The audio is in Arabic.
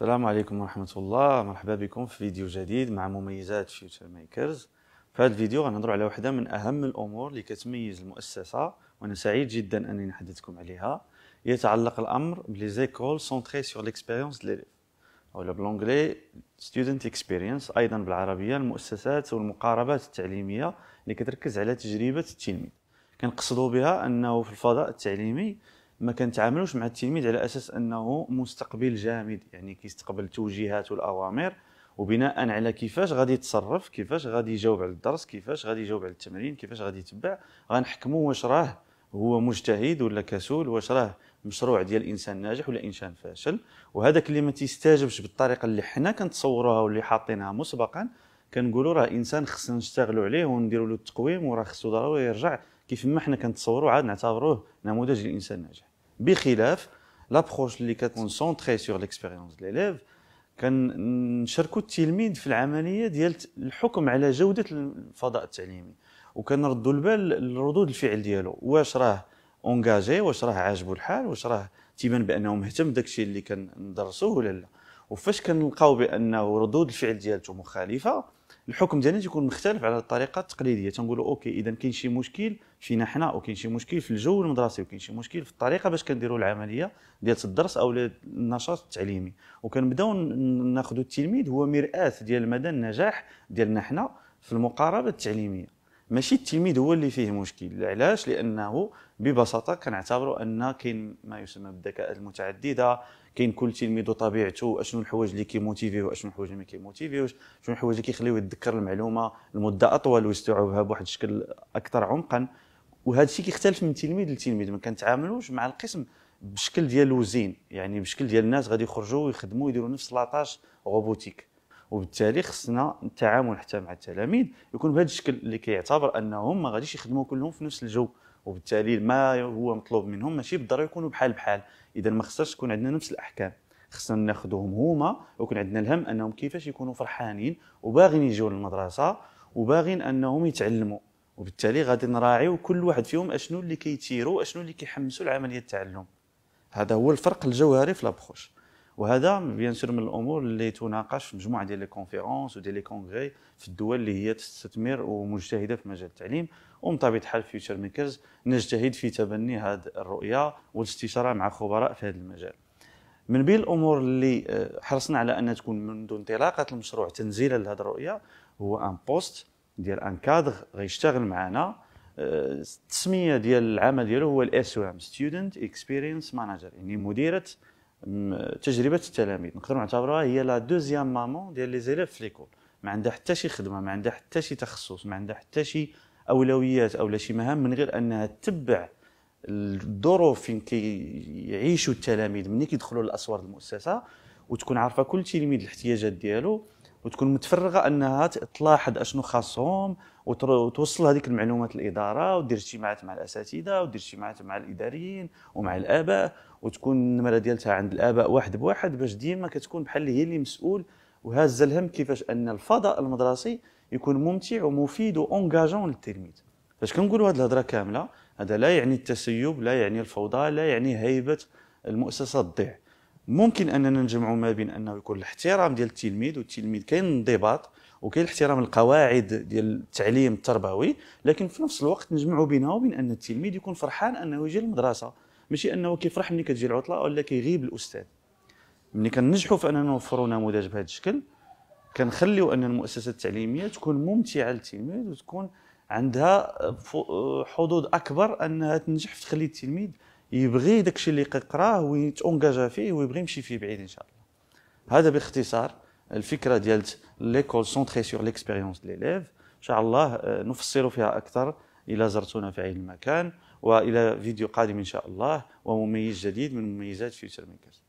السلام عليكم ورحمة الله مرحبا بكم في فيديو جديد مع مميزات فيوتشر ميكرز في هذا الفيديو غنهضروا على واحدة من أهم الأمور اللي كتميز المؤسسة وأنا سعيد جدا أنني نحدثكم عليها يتعلق الأمر بلي زيكول سونتخي سور ليكسبيريونس ديال أو بالونجلي ستودنت اكسبيريونس أيضا بالعربية المؤسسات والمقاربات التعليمية اللي كتركز على تجربة التلميذ كنقصدوا بها أنه في الفضاء التعليمي ما كنتعاملوش مع التلميذ على اساس انه مستقبل جامد يعني كيستقبل التوجيهات والاوامر وبناء على كيفاش غادي يتصرف كيفاش غادي يجاوب على الدرس كيفاش غادي يجاوب على التمرين كيفاش غادي يتبع غنحكموا واش راه هو مجتهد ولا كسول واش راه مشروع ديال انسان ناجح ولا انسان فاشل وهذاك اللي ما تيستاجبش بالطريقه اللي حنا كنتصوروها واللي حاطينها مسبقا كنقولوا راه انسان خصنا نشتغلوا عليه ونديروا له التقويم وراه خصو ضروري يرجع كيف ما حنا كنتصوروا عاد نعتبروه نموذج الانسان الناجح بخلاف لابروش اللي كتكونسونطري سور ليكسبيريونس ديال ليليف كنشاركوا التلميذ في العمليه ديال الحكم على جوده الفضاء التعليمي وكنردوا البال لردود الفعل ديالو واش راه اونجاجي واش راه عاجبو الحال واش راه تيبان بانه مهتم الشيء اللي كندرسوه ولا لا وفاش كنلقاو بانه ردود الفعل ديالته مخالفه الحكم ديالنا تيكون مختلف على الطريقه التقليديه تنقولوا اوكي اذا كاين شي مشكل فينا حنا وكاين شي مشكل في الجو المدرسي وكاين شي مشكل في الطريقه باش كنديروا العمليه ديال الدرس او النشاط التعليمي وكنبداو ناخذوا التلميذ هو مراه ديال مدى النجاح ديالنا حنا في المقاربه التعليميه ماشي التلميذ هو اللي فيه مشكل علاش لانه ببساطه كنعتبروا ان كاين ما يسمى بالذكاءات المتعدده كاين كل تلميذ وطبيعته اشنو الحوايج اللي كيموتيفيه واشنو الحوايج اللي ما كيموتيفيوش شنو الحوايج اللي كيخليوه يتذكر المعلومه لمده اطول ويستوعبها بواحد الشكل اكثر عمقا وهذا الشيء كيختلف من تلميذ لتلميذ ما كنتعاملوش مع القسم بشكل ديال الوزين يعني بشكل ديال الناس غادي يخرجوا ويخدموا يديروا نفس لاطاج روبوتيك وبالتالي خصنا التعامل حتى مع التلاميذ يكون بهذا الشكل اللي كيعتبر انهم ما غاديش يخدموا كلهم في نفس الجو وبالتالي ما هو مطلوب منهم ماشي بالضروره يكونوا بحال بحال اذا ما خصهاش تكون عندنا نفس الاحكام خصنا ناخذهم هما ويكون عندنا الهم انهم كيفاش يكونوا فرحانين وباغين يجيو للمدرسه وباغين انهم يتعلموا وبالتالي غادي نراعيو كل واحد فيهم اشنو اللي كيتيرو اشنو اللي كيحمسو لعمليه التعلم هذا هو الفرق الجوهري في لابخوش وهذا بيان سور من الامور اللي تناقش في مجموعه ديال لي كونفيرونس وديال لي كونغري في الدول اللي هي تستثمر ومجتهده في مجال التعليم ومن طبيعه الحال فيوتشر ميكرز نجتهد في تبني هذه الرؤيه والاستشاره مع خبراء في هذا المجال من بين الامور اللي آه، حرصنا على انها تكون منذ انطلاقه المشروع تنزيلا لهذه الرؤيه هو ان بوست ديال ان كادغ غيشتغل معنا آه، التسميه ديال العمل ديالو هو الاس او ام ستودنت اكسبيرينس مانجر يعني مديره تجربه التلاميذ نقدروا نعتبروها هي لا دوزيام مامون ديال لي زيلف في ليكول ما عندها حتى شي خدمه ما عندها حتى شي تخصص ما عندها حتى شي اولويات او لا شي مهام من غير انها تتبع الظروف فين كيعيشوا التلاميذ ملي كيدخلوا لاسوار المؤسسه وتكون عارفه كل تلميذ الاحتياجات ديالو وتكون متفرغه انها تلاحظ اشنو خاصهم وتوصل هذيك المعلومات للاداره ودير اجتماعات مع الاساتذه ودير اجتماعات مع الاداريين ومع الاباء وتكون النمره ديالتها عند الاباء واحد بواحد باش ديما كتكون بحال اللي هي اللي مسؤول وهازه الهم كيفاش ان الفضاء المدرسي يكون ممتع ومفيد وانجاجون للتلميذ فاش كنقولوا هذه الهضره كامله هذا لا يعني التسيب لا يعني الفوضى لا يعني هيبه المؤسسه تضيع ممكن اننا نجمعوا ما بين انه يكون الاحترام ديال التلميذ والتلميذ كاين انضباط وكاين احترام القواعد ديال التعليم التربوي لكن في نفس الوقت نجمعوا بينها وبين ان التلميذ يكون فرحان انه يجي للمدرسه ماشي انه كيفرح ملي كتجي العطله ولا كيغيب الاستاذ ملي كنجحوا في اننا نوفروا نموذج بهذا الشكل كنخليو ان المؤسسه التعليميه تكون ممتعه للتلميذ وتكون عندها حظوظ اكبر انها تنجح في تخلي التلميذ يبغي داكشي اللي كيقراه ويتونجاجا فيه ويبغي يمشي فيه بعيد ان شاء الله هذا باختصار الفكره ديال ليكول سونتري سور ليكسبيريونس ديال ليليف ان شاء الله آه، نفصل فيها اكثر الى زرتونا في عين المكان والى فيديو قادم ان شاء الله ومميز جديد من مميزات فيوتشر ميكرز